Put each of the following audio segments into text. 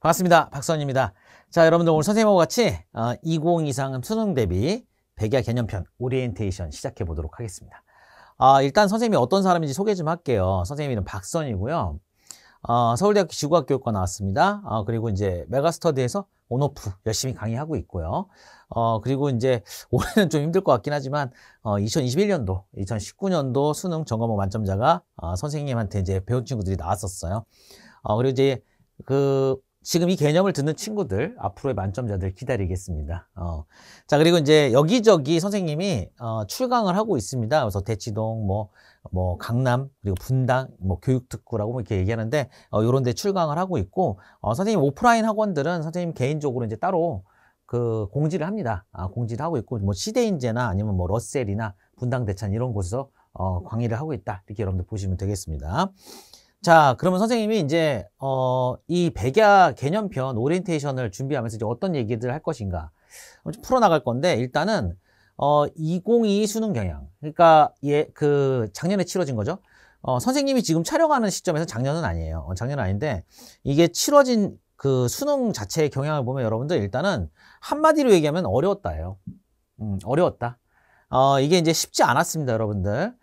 반갑습니다. 박선입니다. 자, 여러분들 오늘 선생님하고 같이 2 어, 0 이상 수능 대비 백야 개념편 오리엔테이션 시작해 보도록 하겠습니다. 아, 일단 선생님이 어떤 사람인지 소개 좀 할게요. 선생님 이름 박선이고요. 어, 서울대학교 지구과학교육과 나왔습니다. 아, 그리고 이제 메가스터디에서 온오프 열심히 강의하고 있고요. 어, 그리고 이제 올해는 좀 힘들 것 같긴 하지만 어, 2021년도, 2019년도 수능 점검원 만점자가 어, 선생님한테 이제 배운 친구들이 나왔었어요. 어, 그리고 이제 그 지금 이 개념을 듣는 친구들 앞으로의 만점자들 기다리겠습니다. 어. 자 그리고 이제 여기저기 선생님이 어, 출강을 하고 있습니다. 그래서 대치동 뭐, 뭐 강남 그리고 분당 뭐 교육특구라고 뭐 이렇게 얘기하는데 어, 요런데 출강을 하고 있고 어, 선생님 오프라인 학원들은 선생님 개인적으로 이제 따로 그 공지를 합니다. 아, 공지를 하고 있고 뭐 시대인재나 아니면 뭐 러셀이나 분당 대찬 이런 곳에서 어, 강의를 하고 있다 이렇게 여러분들 보시면 되겠습니다. 자, 그러면 선생님이 이제 어, 이 백야 개념편 오리엔테이션을 준비하면서 이제 어떤 얘기들을 할 것인가 풀어 나갈 건데 일단은 어, 2022 수능 경향. 그러니까 예, 그 작년에 치러진 거죠. 어, 선생님이 지금 촬영하는 시점에서 작년은 아니에요. 어, 작년은 아닌데 이게 치러진 그 수능 자체의 경향을 보면 여러분들 일단은 한마디로 얘기하면 어려웠다예요. 음, 어려웠다. 어, 이게 이제 쉽지 않았습니다, 여러분들.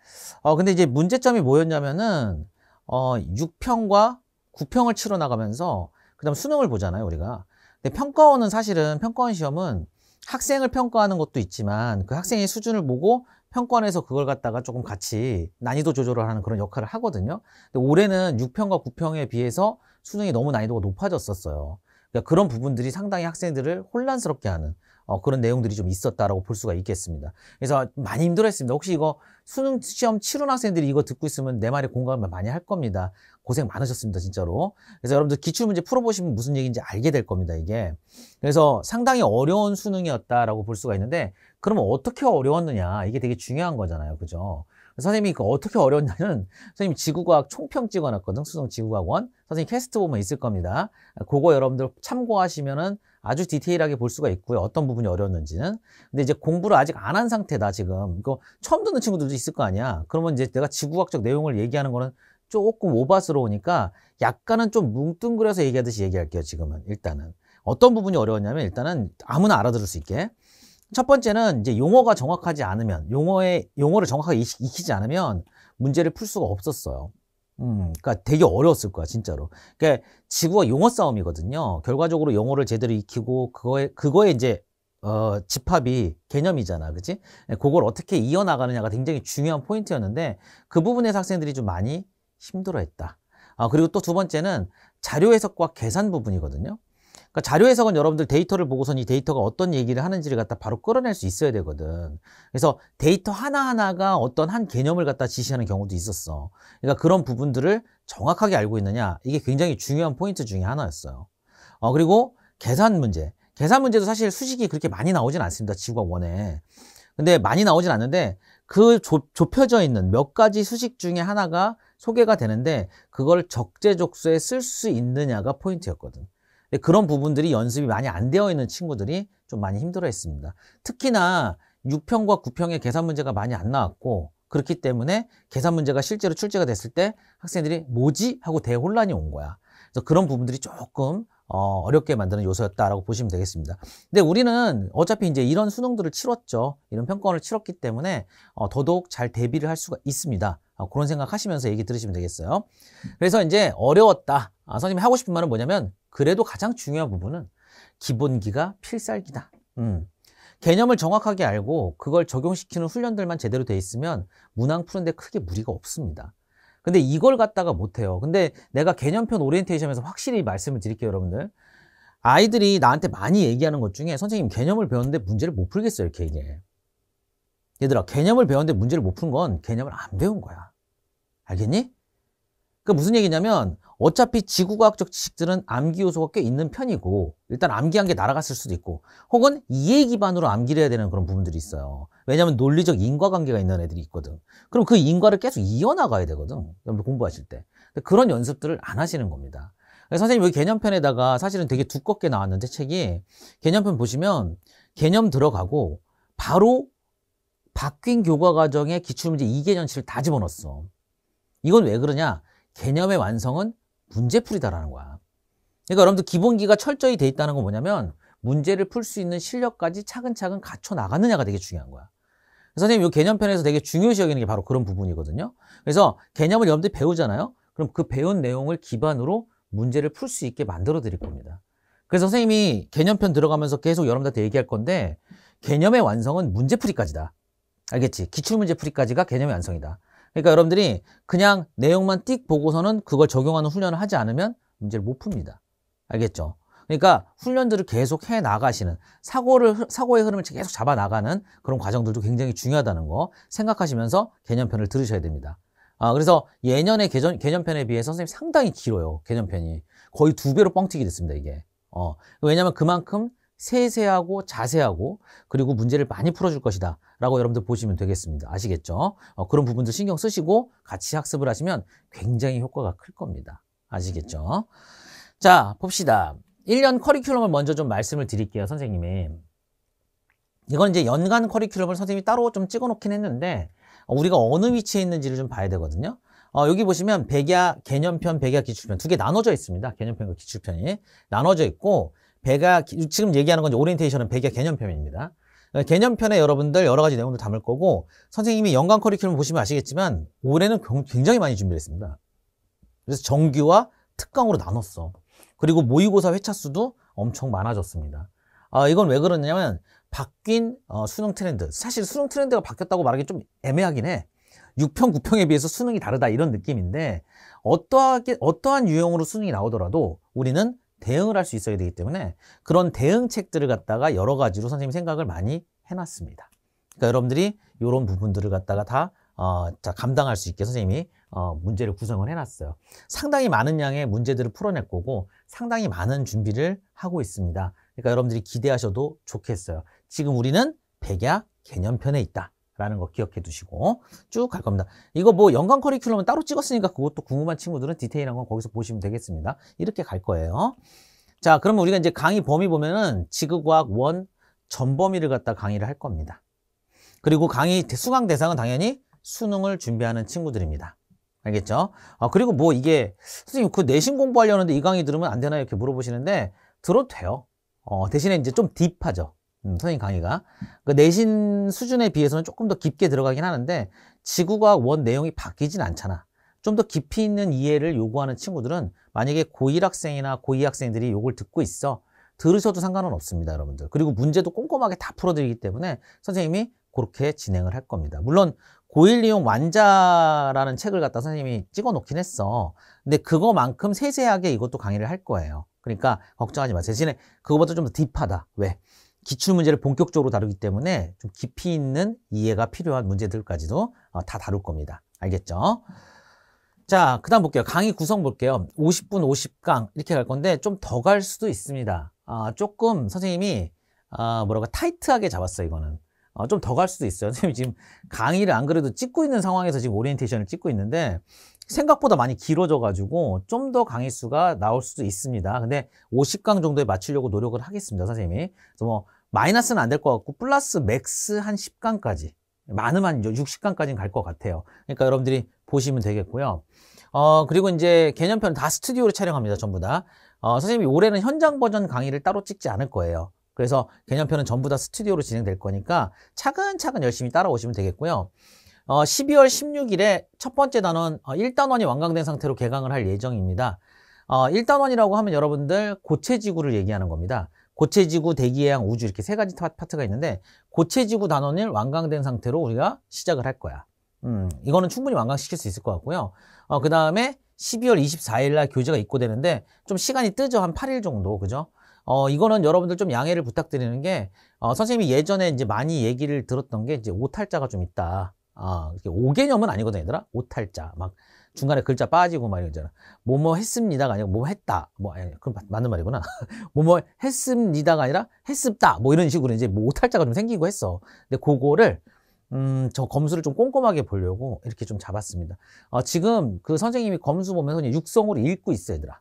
어, 근데 이제 문제점이 뭐였냐면은 어, 6평과 9평을 치러 나가면서 그다음 수능을 보잖아요, 우리가. 근데 평가원은 사실은 평가원 시험은 학생을 평가하는 것도 있지만 그 학생의 수준을 보고 평가원에서 그걸 갖다가 조금 같이 난이도 조절을 하는 그런 역할을 하거든요. 근데 올해는 6평과 9평에 비해서 수능이 너무 난이도가 높아졌었어요. 그러니까 그런 부분들이 상당히 학생들을 혼란스럽게 하는 어, 그런 내용들이 좀 있었다라고 볼 수가 있겠습니다. 그래서 많이 힘들었습니다. 혹시 이거 수능 시험 치른 학생들이 이거 듣고 있으면 내 말에 공감을 많이 할 겁니다. 고생 많으셨습니다, 진짜로. 그래서 여러분들 기출문제 풀어보시면 무슨 얘기인지 알게 될 겁니다, 이게. 그래서 상당히 어려운 수능이었다라고 볼 수가 있는데, 그러면 어떻게 어려웠느냐. 이게 되게 중요한 거잖아요. 그죠? 선생님이 그 어떻게 어려웠냐는, 선생님 지구과학 총평 찍어놨거든, 수능 지구과학원. 선생님 캐스트 보면 있을 겁니다. 그거 여러분들 참고하시면은 아주 디테일하게 볼 수가 있고요. 어떤 부분이 어려웠는지는. 근데 이제 공부를 아직 안 한 상태다, 지금. 이거 처음 듣는 친구들도 있을 거 아니야. 그러면 이제 내가 지구과학적 내용을 얘기하는 거는 조금 오바스러우니까 약간은 좀 뭉뚱그려서 얘기하듯이 얘기할게요, 지금은. 일단은. 어떤 부분이 어려웠냐면 일단은 아무나 알아들을 수 있게. 첫 번째는 이제 용어가 정확하지 않으면 용어에 용어를 정확하게 익히지 않으면 문제를 풀 수가 없었어요. 음, 그러니까 되게 어려웠을 거야, 진짜로. 그러니까 지구와 용어 싸움이거든요. 결과적으로 용어를 제대로 익히고 그거에 그거에 이제 어, 집합이 개념이잖아, 그렇지? 네, 그걸 어떻게 이어나가느냐가 굉장히 중요한 포인트였는데 그 부분에서 학생들이 좀 많이 힘들어했다. 아, 그리고 또 두 번째는 자료 해석과 계산 부분이거든요. 그러니까 자료 해석은 여러분들 데이터를 보고선 이 데이터가 어떤 얘기를 하는지를 갖다 바로 끌어낼 수 있어야 되거든. 그래서 데이터 하나하나가 어떤 한 개념을 갖다 지시하는 경우도 있었어. 그러니까 그런 부분들을 정확하게 알고 있느냐 이게 굉장히 중요한 포인트 중에 하나였어요. 어, 그리고 계산 문제. 계산 문제도 사실 수식이 그렇게 많이 나오진 않습니다. 지구가 원에. 근데 많이 나오진 않는데 그 좁, 혀져 있는 몇 가지 수식 중에 하나가 소개가 되는데 그걸 적재적소에 쓸 수 있느냐가 포인트였거든. 네, 그런 부분들이 연습이 많이 안 되어 있는 친구들이 좀 많이 힘들어 했습니다. 특히나 6평과 9평의 계산 문제가 많이 안 나왔고 그렇기 때문에 계산 문제가 실제로 출제가 됐을 때 학생들이 뭐지? 하고 대혼란이 온 거야. 그래서 그런 부분들이 조금 어, 어렵게 만드는 요소였다라고 보시면 되겠습니다. 근데 우리는 어차피 이제 이런 수능들을 치렀죠. 이런 평가원을 치렀기 때문에 어, 더더욱 잘 대비를 할 수가 있습니다. 어, 그런 생각하시면서 얘기 들으시면 되겠어요. 그래서 이제 어려웠다. 아, 선생님이 하고 싶은 말은 뭐냐면 그래도 가장 중요한 부분은 기본기가 필살기다. 음. 개념을 정확하게 알고 그걸 적용시키는 훈련들만 제대로 돼 있으면 문항 푸는데 크게 무리가 없습니다. 근데 이걸 갖다가 못해요. 근데 내가 개념편 오리엔테이션에서 확실히 말씀을 드릴게요, 여러분들. 아이들이 나한테 많이 얘기하는 것 중에 선생님 개념을 배웠는데 문제를 못 풀겠어요, 이렇게 얘기해. 얘들아, 개념을 배웠는데 문제를 못 푼 건 개념을 안 배운 거야. 알겠니? 그 무슨 얘기냐면 어차피 지구과학적 지식들은 암기 요소가 꽤 있는 편이고 일단 암기한 게 날아갔을 수도 있고 혹은 이해 기반으로 암기를 해야 되는 그런 부분들이 있어요 왜냐하면 논리적 인과관계가 있는 애들이 있거든 그럼 그 인과를 계속 이어나가야 되거든 여러분들 공부하실 때 그런 연습들을 안 하시는 겁니다 선생님 여기 개념편에다가 사실은 되게 두껍게 나왔는데 책이 개념편 보시면 개념 들어가고 바로 바뀐 교과 과정의 기출문제 2개년치를 다 집어넣었어 이건 왜 그러냐 개념의 완성은 문제풀이다라는 거야. 그러니까 여러분들 기본기가 철저히 돼 있다는 건 뭐냐면 문제를 풀 수 있는 실력까지 차근차근 갖춰 나갔느냐가 되게 중요한 거야. 선생님 이 개념편에서 되게 중요시 여기는 게 바로 그런 부분이거든요. 그래서 개념을 여러분들이 배우잖아요. 그럼 그 배운 내용을 기반으로 문제를 풀 수 있게 만들어 드릴 겁니다. 그래서 선생님이 개념편 들어가면서 계속 여러분들한테 얘기할 건데 개념의 완성은 문제풀이까지다. 알겠지? 기출문제풀이까지가 개념의 완성이다. 그러니까 여러분들이 그냥 내용만 띡 보고서는 그걸 적용하는 훈련을 하지 않으면 문제를 못 풉니다. 알겠죠? 그러니까 훈련들을 계속 해 나가시는 사고를 사고의 흐름을 계속 잡아 나가는 그런 과정들도 굉장히 중요하다는 거 생각하시면서 개념편을 들으셔야 됩니다. 아, 그래서 예년의 개전, 개념편에 비해서 선생님 상당히 길어요. 개념편이. 거의 두 배로 뻥튀기 됐습니다, 이게. 어, 왜냐면 그만큼 세세하고 자세하고 그리고 문제를 많이 풀어줄 것이다 라고 여러분들 보시면 되겠습니다. 아시겠죠? 어, 그런 부분들 신경 쓰시고 같이 학습을 하시면 굉장히 효과가 클 겁니다. 아시겠죠? 자, 봅시다. 1년 커리큘럼을 먼저 좀 말씀을 드릴게요, 선생님이. 이건 이제 연간 커리큘럼을 선생님이 따로 좀 찍어 놓긴 했는데 어, 우리가 어느 위치에 있는지를 좀 봐야 되거든요. 어, 여기 보시면 백야 개념편, 백야 기출편 두 개 나눠져 있습니다. 개념편과 기출편이 나눠져 있고 배가 지금 얘기하는 건 오리엔테이션은 배가 개념편입니다. 어, 개념편에 여러분들 여러 가지 내용들 담을 거고 선생님이 연관 커리큘럼 보시면 아시겠지만 올해는 굉장히 많이 준비했습니다. 를 그래서 정규와 특강으로 나눴어. 그리고 모의고사 회차 수도 엄청 많아졌습니다. 아, 이건 왜 그러냐면 바뀐 어, 수능 트렌드. 사실 수능 트렌드가 바뀌었다고 말하기 좀 애매하긴 해. 6평, 9평에 비해서 수능이 다르다 이런 느낌인데 어떠하게, 어떠한 유형으로 수능이 나오더라도 우리는 대응을 할 수 있어야 되기 때문에 그런 대응책들을 갖다가 여러 가지로 선생님 생각을 많이 해놨습니다. 그러니까 여러분들이 이런 부분들을 갖다가 다 어, 자, 감당할 수 있게 선생님이 어, 문제를 구성을 해놨어요. 상당히 많은 양의 문제들을 풀어낼 거고 상당히 많은 준비를 하고 있습니다. 그러니까 여러분들이 기대하셔도 좋겠어요. 지금 우리는 백야 개념편에 있다. 라는 거 기억해 두시고 쭉 갈 겁니다. 이거 뭐연관 커리큘럼은 따로 찍었으니까 그것도 궁금한 친구들은 디테일한 건 거기서 보시면 되겠습니다. 이렇게 갈 거예요. 자, 그러면 우리가 이제 강의 범위 보면은 지구과학 원 전범위를 갖다 강의를 할 겁니다. 그리고 강의 수강 대상은 당연히 수능을 준비하는 친구들입니다. 알겠죠? 아, 그리고 뭐 이게 선생님 그 내신 공부하려는데 이 강의 들으면 안 되나 이렇게 물어보시는데 들어도 돼요. 어, 대신에 이제 좀 딥하죠. 음, 선생님 강의가 그 내신 수준에 비해서는 조금 더 깊게 들어가긴 하는데 지구과학 원 내용이 바뀌진 않잖아 좀 더 깊이 있는 이해를 요구하는 친구들은 만약에 고1 학생이나 고2 학생들이 요걸 듣고 있어 들으셔도 상관은 없습니다 여러분들 그리고 문제도 꼼꼼하게 다 풀어드리기 때문에 선생님이 그렇게 진행을 할 겁니다 물론 고일이용 완자라는 책을 갖다 선생님이 찍어 놓긴 했어 근데 그거만큼 세세하게 이것도 강의를 할 거예요 그러니까 걱정하지 마세요 대신에 그거보다 좀 더 딥하다 왜? 기출 문제를 본격적으로 다루기 때문에 좀 깊이 있는 이해가 필요한 문제들까지도 어, 다 다룰 겁니다. 알겠죠? 자, 그 다음 볼게요. 강의 구성 볼게요. 50분 50강 이렇게 갈 건데 좀 더 갈 수도 있습니다. 아, 조금 선생님이 아, 뭐라고 타이트하게 잡았어요, 이거는. 아, 어, 좀더 갈 수도 있어요. 선생님 지금 강의를 안 그래도 찍고 있는 상황에서 지금 오리엔테이션을 찍고 있는데 생각보다 많이 길어져가지고 좀 더 강의 수가 나올 수도 있습니다. 근데 50강 정도에 맞추려고 노력을 하겠습니다, 선생님이. 그래서 뭐 마이너스는 안 될 것 같고 플러스 맥스 한 10강까지 많으면 60강까지는 갈 것 같아요. 그러니까 여러분들이 보시면 되겠고요. 어, 그리고 이제 개념편 다 스튜디오로 촬영합니다. 전부 다. 어, 선생님이 올해는 현장 버전 강의를 따로 찍지 않을 거예요. 그래서 개념편은 전부 다 스튜디오로 진행될 거니까 차근차근 열심히 따라오시면 되겠고요. 어, 12월 16일에 첫 번째 단원 어, 1단원이 완강된 상태로 개강을 할 예정입니다. 어, 1단원이라고 하면 여러분들 고체 지구를 얘기하는 겁니다. 고체지구, 대기해양, 우주 이렇게 세 가지 파트가 있는데 고체지구 단원을 완강된 상태로 우리가 시작을 할 거야. 음, 이거는 충분히 완강시킬 수 있을 것 같고요. 어, 그 다음에 12월 24일 날 교재가 입고되는데 좀 시간이 뜨죠. 한 8일 정도. 그죠? 어, 이거는 여러분들 좀 양해를 부탁드리는 게 어, 선생님이 예전에 이제 많이 얘기를 들었던 게 이제 오탈자가 좀 있다. 아, 어, 오개념은 아니거든, 얘들아. 오탈자. 막 중간에 글자 빠지고 말이잖아. 뭐 뭐 했습니다가 아니고뭐 했다. 뭐 아니, 그럼 맞는 말이구나. 뭐 뭐 했습니다가 아니라 했습다. 뭐 이런 식으로 이제 뭐 오탈자가 좀 생기고 했어. 근데 그거를 음, 저 검수를 좀 꼼꼼하게 보려고 이렇게 좀 잡았습니다. 어, 지금 그 선생님이 검수 보면서 육성으로 읽고 있어, 얘들아.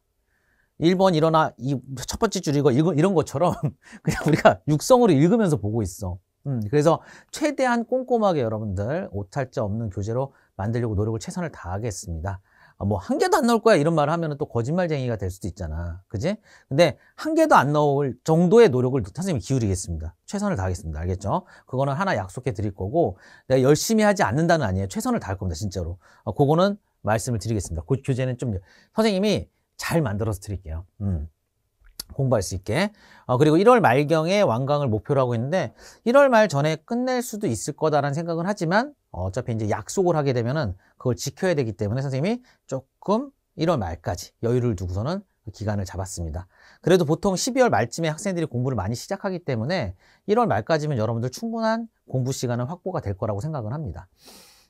1번 일어나, 이 첫 번째 줄 이거, 이거, 이런 것처럼 그냥 우리가 육성으로 읽으면서 보고 있어. 음, 그래서 최대한 꼼꼼하게 여러분들 오탈자 없는 교재로 만들려고 노력을 최선을 다하겠습니다. 아, 어, 뭐한 개도 안 나올 거야 이런 말을 하면 또 거짓말쟁이가 될 수도 있잖아. 그지? 근데 한 개도 안 나올 정도의 노력을 선생님이 기울이겠습니다. 최선을 다하겠습니다. 알겠죠? 그거는 하나 약속해 드릴 거고 내가 열심히 하지 않는다는 아니에요. 최선을 다할 겁니다. 진짜로. 아, 그거는 말씀을 드리겠습니다. 그 교재는 좀 선생님이 잘 만들어서 드릴게요. 음. 공부할 수 있게. 어, 그리고 1월 말경에 완강을 목표로 하고 있는데 1월 말 전에 끝낼 수도 있을 거다라는 생각은 하지만 어차피 이제 약속을 하게 되면은 그걸 지켜야 되기 때문에 선생님이 조금 1월 말까지 여유를 두고서는 그 기간을 잡았습니다. 그래도 보통 12월 말쯤에 학생들이 공부를 많이 시작하기 때문에 1월 말까지면 여러분들 충분한 공부 시간은 확보가 될 거라고 생각을 합니다.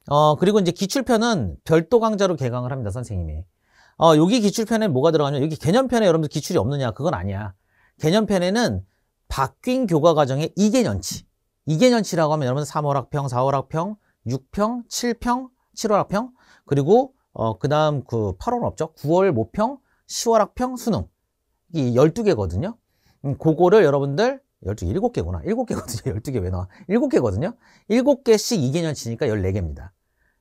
어, 그리고 이제 기출편은 별도 강좌로 개강을 합니다, 선생님이. 어, 여기 기출편에 뭐가 들어가냐? 여기 개념편에 여러분들 기출이 없느냐? 그건 아니야. 개념편에는 바뀐 교과 과정의 2개년치. 2개년치라고 하면 여러분 3월 학평, 4월 학평, 6평, 7평, 7월 학평, 그리고 어, 그다음 그 8월 없죠? 9월 모평, 10월 학평, 수능. 이 12개거든요. 음, 그거를 여러분들 12개, 7개구나. 7개거든요. 12개 왜 나와? 7개거든요. 7개씩 2개년치니까 14개입니다.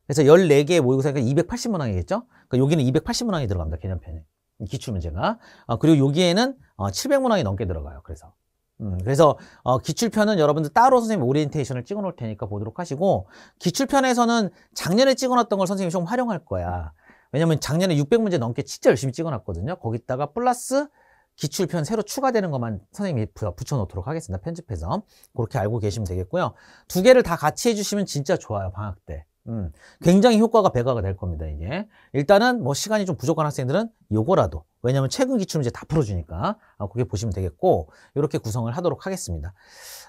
그래서 14개의 모의고사니까 2 8 0문항이겠죠 그러니까 여기는 2 8 0문항이 들어갑니다. 개념편에. 기출문제가. 어, 그리고 여기에는 어, 7 0 0문항이 넘게 들어가요. 그래서. 음, 그래서 어, 기출편은 여러분들 따로 선생님 오리엔테이션을 찍어 놓을 테니까 보도록 하시고 기출편에서는 작년에 찍어 놨던 걸 선생님이 좀 활용할 거야. 왜냐면 작년에 600문제 넘게 진짜 열심히 찍어 놨거든요. 거기다가 플러스 기출편 새로 추가되는 것만 선생님이 붙여놓도록 하겠습니다. 편집해서. 그렇게 알고 계시면 되겠고요. 두 개를 다 같이 해주시면 진짜 좋아요, 방학 때. 음, 굉장히 효과가 배가가 될 겁니다, 이게. 일단은 뭐 시간이 좀 부족한 학생들은 요거라도. 왜냐면 최근 기출은 제다 풀어주니까. 아, 그게 보시면 되겠고, 이렇게 구성을 하도록 하겠습니다.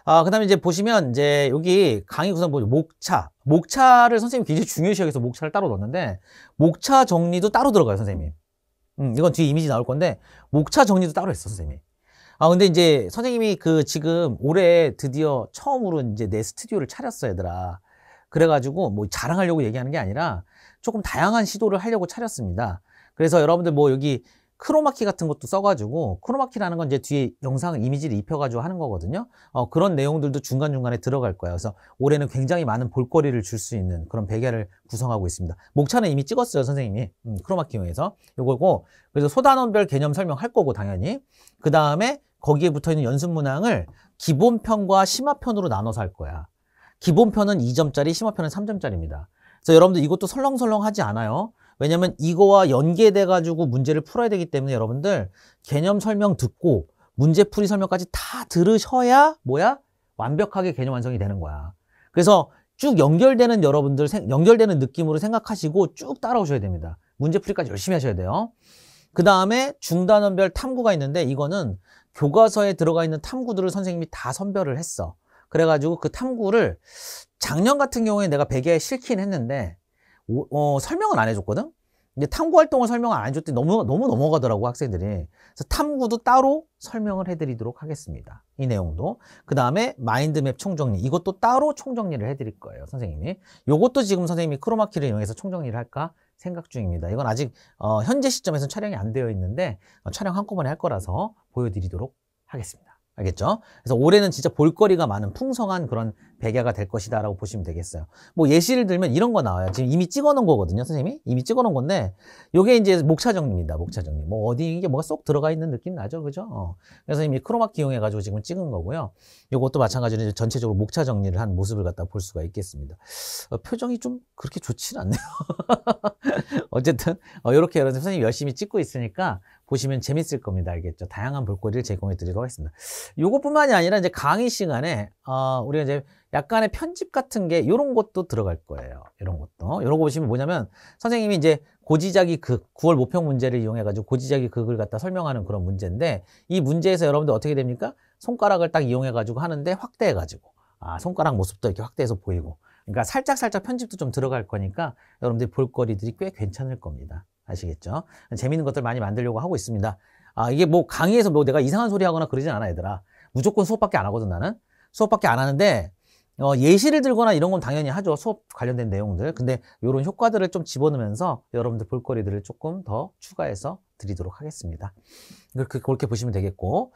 아, 그 다음에 이제 보시면 이제 여기 강의 구성 보면 목차. 목차를 선생님 굉장히 중요시 여기서 목차를 따로 넣었는데, 목차 정리도 따로 들어가요, 선생님. 음, 이건 뒤에 이미지 나올 건데, 목차 정리도 따로 했어, 선생님. 아, 근데 이제 선생님이 그 지금 올해 드디어 처음으로 이제 내 스튜디오를 차렸어, 얘들아. 그래가지고 뭐 자랑하려고 얘기하는 게 아니라 조금 다양한 시도를 하려고 차렸습니다. 그래서 여러분들 뭐 여기 크로마키 같은 것도 써가지고 크로마키라는 건 이제 뒤에 영상 이미지를 입혀가지고 하는 거거든요. 어, 그런 내용들도 중간중간에 들어갈 거예요. 그래서 올해는 굉장히 많은 볼거리를 줄 수 있는 그런 베개를 구성하고 있습니다. 목차는 이미 찍었어요, 선생님이. 음, 크로마키용에서. 요거고 그래서 소단원별 개념 설명할 거고 당연히. 그 다음에 거기에 붙어있는 연습 문항을 기본편과 심화편으로 나눠서 할 거야. 기본편은 2점짜리, 심화편은 3점짜리입니다. 그래서 여러분들 이것도 설렁설렁하지 않아요. 왜냐면 이거와 연계돼 가지고 문제를 풀어야 되기 때문에 여러분들 개념 설명 듣고 문제풀이 설명까지 다 들으셔야 뭐야? 완벽하게 개념 완성이 되는 거야. 그래서 쭉 연결되는 여러분들 연결되는 느낌으로 생각하시고 쭉 따라오셔야 됩니다. 문제풀이까지 열심히 하셔야 돼요. 그 다음에 중단원별 탐구가 있는데 이거는 교과서에 들어가 있는 탐구들을 선생님이 다 선별을 했어. 그래가지고 그 탐구를 작년 같은 경우에 내가 베개에 실긴 했는데 어, 설명은 안 해줬거든. 근데 탐구 활동을 설명을 안 해줬더니 너무 너무 넘어가더라고 학생들이. 그래서 탐구도 따로 설명을 해드리도록 하겠습니다. 이 내용도. 그 다음에 마인드맵 총정리 이것도 따로 총정리를 해드릴 거예요 선생님이. 이것도 지금 선생님이 크로마키를 이용해서 총정리를 할까 생각 중입니다. 이건 아직 어, 현재 시점에서 촬영이 안 되어 있는데 어, 촬영 한꺼번에 할 거라서 보여드리도록 하겠습니다. 알겠죠? 그래서 올해는 진짜 볼거리가 많은 풍성한 그런 백가가될 것이다라고 보시면 되겠어요. 뭐 예시를 들면 이런 거 나와요. 지금 이미 찍어놓은 거거든요, 선생님이 이미 찍어놓은 건데 이게 이제 목차정리입니다. 목차정리. 뭐 어디 이게 뭐가 쏙 들어가 있는 느낌 나죠, 그죠? 어. 그래서 이미 크로마키 이용해가지고 지금 찍은 거고요. 이것도 마찬가지로 이제 전체적으로 목차 정리를 한 모습을 갖다 볼 수가 있겠습니다. 어, 표정이 좀 그렇게 좋진 않네요. 어쨌든 어, 이렇게 여러분 선생님 열심히 찍고 있으니까 보시면 재밌을 겁니다. 알겠죠? 다양한 볼거리를 제공해 드리도록 하겠습니다. 요것뿐만이 아니라 이제 강의 시간에 어, 우리가 이제 약간의 편집 같은 게 이런 것도 들어갈 거예요. 이런 것도. 이런 거 보시면 뭐냐면 선생님이 이제 고지자기 극, 그 9월 모평 문제를 이용해가지고 고지자기 극을 갖다 설명하는 그런 문제인데 이 문제에서 여러분들 어떻게 됩니까? 손가락을 딱 이용해가지고 하는데 확대해가지고 아 손가락 모습도 이렇게 확대해서 보이고 그러니까 살짝살짝 편집도 좀 들어갈 거니까 여러분들이 볼거리들이 꽤 괜찮을 겁니다. 아시겠죠? 재밌는 것들 많이 만들려고 하고 있습니다. 아, 이게 뭐 강의에서 뭐 내가 이상한 소리 하거나 그러진 않아, 얘들아. 무조건 수업밖에 안 하거든, 나는. 수업밖에 안 하는데 어, 예시를 들거나 이런 건 당연히 하죠. 수업 관련된 내용들. 근데 이런 효과들을 좀 집어넣으면서 여러분들 볼거리들을 조금 더 추가해서 드리도록 하겠습니다. 그렇게, 그렇게 보시면 되겠고.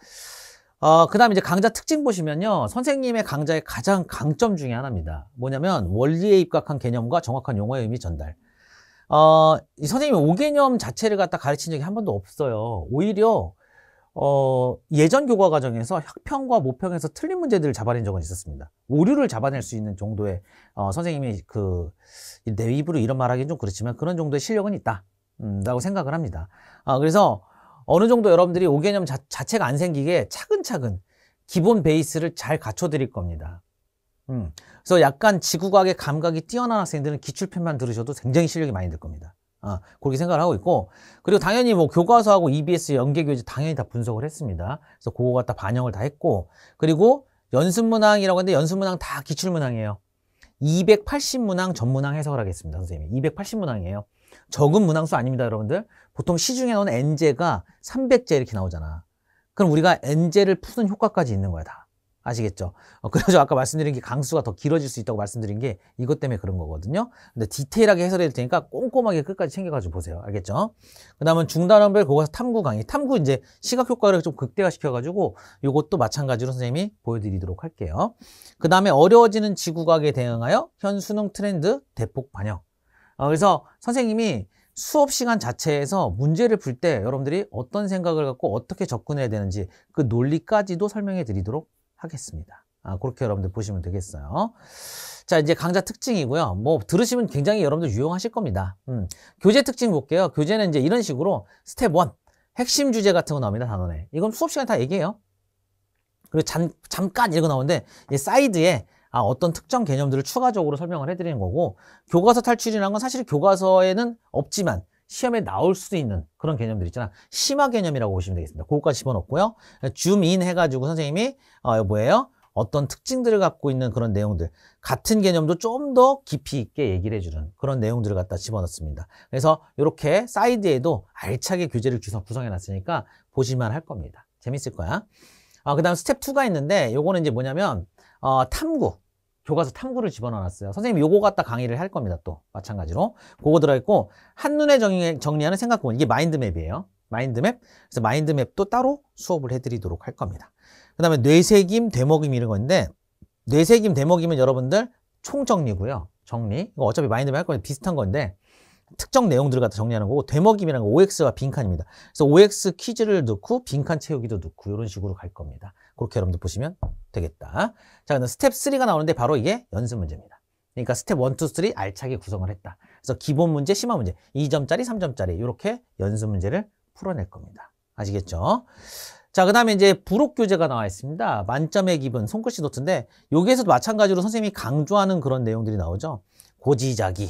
어, 그 다음 에 이제 강좌 특징 보시면요. 선생님의 강좌의 가장 강점 중에 하나입니다. 뭐냐면 원리에 입각한 개념과 정확한 용어의 의미 전달. 어, 이 선생님이 5개념 자체를 갖다 가르친 적이 한 번도 없어요. 오히려 어, 예전 교과 과정에서 학평과 모평에서 틀린 문제들을 잡아낸 적은 있었습니다. 오류를 잡아낼 수 있는 정도의 어, 선생님이 그내 입으로 이런 말하기는 좀 그렇지만 그런 정도의 실력은 있다. 음, 라고 생각을 합니다. 아, 그래서 어느 정도 여러분들이 오개념 자, 자체가 안 생기게 차근차근 기본 베이스를 잘 갖춰 드릴 겁니다. 음, 그래서 약간 지구과학의 감각이 뛰어난 학생들은 기출편만 들으셔도 굉장히 실력이 많이 들 겁니다. 아, 그렇게 생각을 하고 있고 그리고 당연히 뭐 교과서하고 EBS 연계 교재 당연히 다 분석을 했습니다. 그래서 그거 갖다 반영을 다 했고 그리고 연습문항이라고 하는데 연습문항 다 기출문항이에요. 280문항 전문항 해석을 하겠습니다, 선생님이. 280문항이에요. 적은 문항수 아닙니다, 여러분들. 보통 시중에 나오는 n제가 300제 이렇게 나오잖아. 그럼 우리가 n제를 푸는 효과까지 있는 거야, 다. 아시겠죠? 어, 그래서 아까 말씀드린 게 강수가 더 길어질 수 있다고 말씀드린 게 이것 때문에 그런 거거든요. 근데 디테일하게 해설해 드릴 테니까 꼼꼼하게 끝까지 챙겨가지고 보세요. 알겠죠? 그 다음은 중단원별 고가서 탐구 강의. 탐구 이제 시각효과를 좀 극대화시켜가지고 이것도 마찬가지로 선생님이 보여드리도록 할게요. 그 다음에 어려워지는 지구과학에 대응하여 현 수능 트렌드 대폭 반영. 어, 그래서 선생님이 수업 시간 자체에서 문제를 풀 때 여러분들이 어떤 생각을 갖고 어떻게 접근해야 되는지 그 논리까지도 설명해 드리도록 하겠습니다. 아, 그렇게 여러분들 보시면 되겠어요. 자, 이제 강좌 특징이고요. 뭐, 들으시면 굉장히 여러분들 유용하실 겁니다. 음, 교재 특징 볼게요. 교재는 이제 이런 식으로 스텝 1, 핵심 주제 같은 거 나옵니다, 단원에. 이건 수업 시간에 다 얘기해요. 그리고 잠, 잠깐 읽어 나오는데, 이 사이드에 아, 어떤 특정 개념들을 추가적으로 설명을 해드리는 거고, 교과서 탈출이라는 건 사실 교과서에는 없지만, 시험에 나올 수 있는 그런 개념들 있잖아. 심화 개념이라고 보시면 되겠습니다. 그것까지 집어넣고요. 줌인 해가지고 선생님이 어, 뭐예요? 어떤 특징들을 갖고 있는 그런 내용들 같은 개념도 좀 더 깊이 있게 얘기를 해주는 그런 내용들을 갖다 집어넣습니다 그래서 이렇게 사이드에도 알차게 규제를 구성해 놨으니까 보시면 할 겁니다 재밌을 거야 어, 그 다음 스텝 2가 있는데 요거는 이제 뭐냐면 어, 탐구 교과서 탐구를 집어넣었어요 선생님이 요거 갖다 강의를 할 겁니다. 또 마찬가지로 그거 들어있고 한눈에 정리, 하는 생각구분 이게 마인드맵이에요. 마인드맵 그래서 마인드맵도 따로 수업을 해드리도록 할 겁니다. 그 다음에 뇌색임, 되먹임 이런 건데 뇌색임, 되먹임은 여러분들 총정리고요. 정리 이거 어차피 마인드맵 할거면 비슷한 건데 특정 내용들을 갖다 정리하는 거고 되먹임이라는 거 OX와 빈칸입니다. 그래서 OX 퀴즈를 넣고 빈칸 채우기도 넣고 이런 식으로 갈 겁니다. 그렇게 여러분들 보시면 되겠다. 자, 그럼 스텝 3가 나오는데 바로 이게 연습 문제입니다. 그러니까 스텝 1, 2, 3 알차게 구성을 했다. 그래서 기본 문제, 심화 문제, 2점짜리, 3점짜리 이렇게 연습 문제를 풀어낼 겁니다. 아시겠죠? 자, 그 다음에 이제 부록 교재가 나와 있습니다. 만점의 기분, 손글씨 노트인데 여기에서도 마찬가지로 선생님이 강조하는 그런 내용들이 나오죠. 고지자기.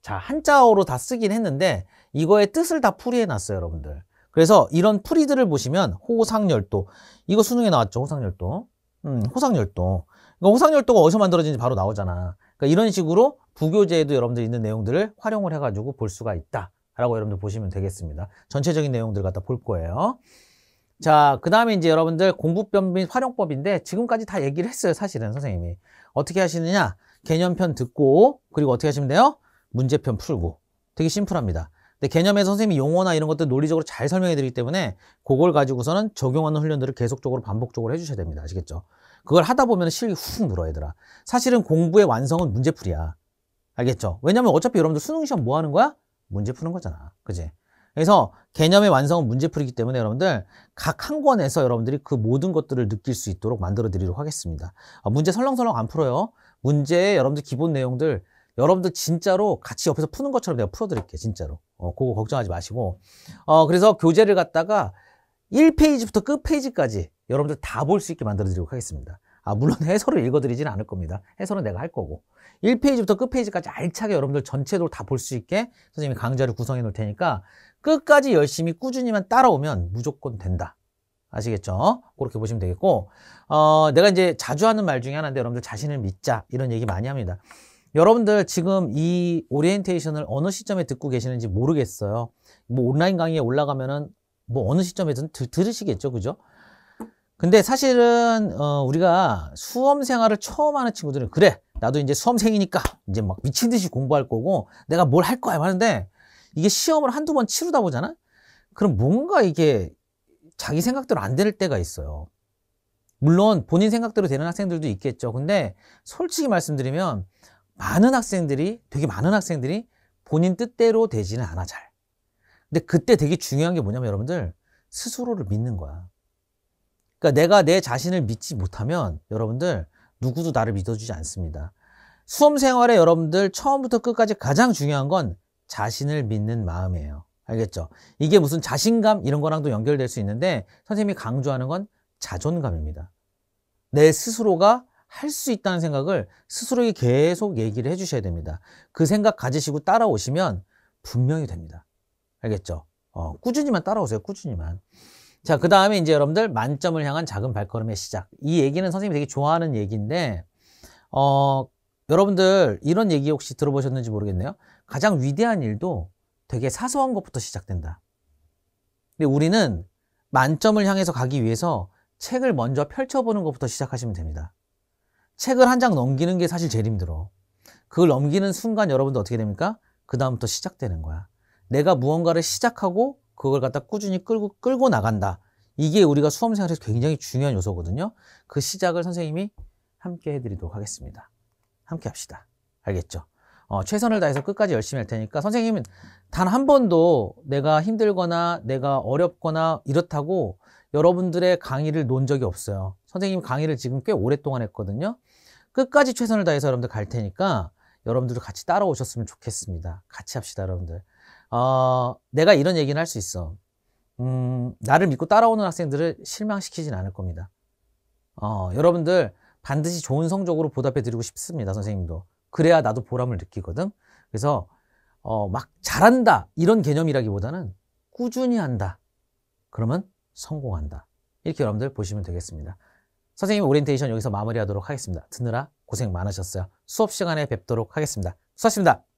자, 한자어로 다 쓰긴 했는데 이거의 뜻을 다 풀이해 놨어요, 여러분들. 그래서 이런 풀이들을 보시면 호상열도 이거 수능에 나왔죠 호상열도 음, 호상열도 그러니까 호상열도가 어디서 만들어진지 바로 나오잖아 그러니까 이런 식으로 부교재에도 여러분들 있는 내용들을 활용을 해가지고 볼 수가 있다 라고 여러분들 보시면 되겠습니다 전체적인 내용들 갖다 볼 거예요 자, 그 다음에 이제 여러분들 공부법 및 활용법인데 지금까지 다 얘기를 했어요, 사실은 선생님이. 어떻게 하시느냐? 개념편 듣고, 그리고 어떻게 하시면 돼요? 문제편 풀고. 되게 심플합니다. 근데 개념에 선생님이 용어나 이런 것들 논리적으로 잘 설명해 드리기 때문에 그걸 가지고서는 적용하는 훈련들을 계속적으로 반복적으로 해주셔야 됩니다. 아시겠죠? 그걸 하다 보면 실력이 훅 늘어 얘들아. 사실은 공부의 완성은 문제풀이야. 알겠죠? 왜냐면 어차피 여러분들 수능 시험 뭐 하는 거야? 문제 푸는 거잖아. 그지? 그래서 개념의 완성은 문제풀이기 때문에 여러분들 각 한 권에서 여러분들이 그 모든 것들을 느낄 수 있도록 만들어 드리도록 하겠습니다. 아, 문제 설렁설렁 안 풀어요. 문제의 여러분들 기본 내용들 여러분들 진짜로 같이 옆에서 푸는 것처럼 내가 풀어 드릴게 요 진짜로. 어, 그거 걱정하지 마시고. 어, 그래서 교재를 갖다가 1페이지부터 끝페이지까지 여러분들 다 볼 수 있게 만들어 드리도록 하겠습니다. 아, 물론 해설을 읽어 드리진 않을 겁니다. 해설은 내가 할 거고. 1페이지부터 끝페이지까지 알차게 여러분들 전체적다볼 수 있게 선생님이 강좌를 구성해 놓을 테니까 끝까지 열심히 꾸준히만 따라오면 무조건 된다. 아시겠죠? 그렇게 보시면 되겠고, 어, 내가 이제 자주 하는 말 중에 하나인데 여러분들 자신을 믿자. 이런 얘기 많이 합니다. 여러분들 지금 이 오리엔테이션을 어느 시점에 듣고 계시는지 모르겠어요. 뭐 온라인 강의에 올라가면은 뭐 어느 시점에든 들, 들으시겠죠. 그죠? 근데 사실은 어, 우리가 수험 생활을 처음 하는 친구들은 그래 나도 이제 수험생이니까 이제 막 미친 듯이 공부할 거고 내가 뭘 할 거야 하는데 이게 시험을 한두 번 치르다 보잖아 그럼 뭔가 이게 자기 생각대로 안 될 때가 있어요 물론 본인 생각대로 되는 학생들도 있겠죠 근데 솔직히 말씀드리면 많은 학생들이 되게 많은 학생들이 본인 뜻대로 되지는 않아 잘. 근데 그때 되게 중요한 게 뭐냐면 여러분들 스스로를 믿는 거야. 그러니까 내가 내 자신을 믿지 못하면 여러분들 누구도 나를 믿어주지 않습니다. 수험 생활에 여러분들 처음부터 끝까지 가장 중요한 건 자신을 믿는 마음이에요. 알겠죠? 이게 무슨 자신감 이런 거랑도 연결될 수 있는데 선생님이 강조하는 건 자존감입니다. 내 스스로가 할수 있다는 생각을 스스로에게 계속 얘기를 해주셔야 됩니다. 그 생각 가지시고 따라오시면 분명히 됩니다. 알겠죠? 어, 꾸준히만 따라오세요. 꾸준히만. 자, 그 다음에 이제 여러분들 만점을 향한 작은 발걸음의 시작. 이 얘기는 선생님이 되게 좋아하는 얘기인데, 어, 여러분들 이런 얘기 혹시 들어보셨는지 모르겠네요. 가장 위대한 일도 되게 사소한 것부터 시작된다. 근데 우리는 만점을 향해서 가기 위해서 책을 먼저 펼쳐보는 것부터 시작하시면 됩니다. 책을 한 장 넘기는 게 사실 제일 힘들어. 그걸 넘기는 순간 여러분들 어떻게 됩니까? 그다음부터 시작되는 거야. 내가 무언가를 시작하고 그걸 갖다 꾸준히 끌고, 끌고 나간다. 이게 우리가 수험생활에서 굉장히 중요한 요소거든요. 그 시작을 선생님이 함께 해드리도록 하겠습니다. 함께 합시다. 알겠죠? 어, 최선을 다해서 끝까지 열심히 할 테니까 선생님은 단 한 번도 내가 힘들거나 내가 어렵거나 이렇다고 여러분들의 강의를 논 적이 없어요. 선생님 강의를 지금 꽤 오랫동안 했거든요. 끝까지 최선을 다해서 여러분들 갈 테니까 여러분들도 같이 따라오셨으면 좋겠습니다. 같이 합시다, 여러분들. 어, 내가 이런 얘기는 할 수 있어. 음, 나를 믿고 따라오는 학생들을 실망시키진 않을 겁니다. 어, 여러분들 반드시 좋은 성적으로 보답해 드리고 싶습니다, 선생님도. 그래야 나도 보람을 느끼거든. 그래서 어, 막 잘한다 이런 개념이라기보다는 꾸준히 한다. 그러면 성공한다. 이렇게 여러분들 보시면 되겠습니다. 선생님 오리엔테이션 여기서 마무리하도록 하겠습니다. 듣느라 고생 많으셨어요. 수업 시간에 뵙도록 하겠습니다. 수고하셨습니다.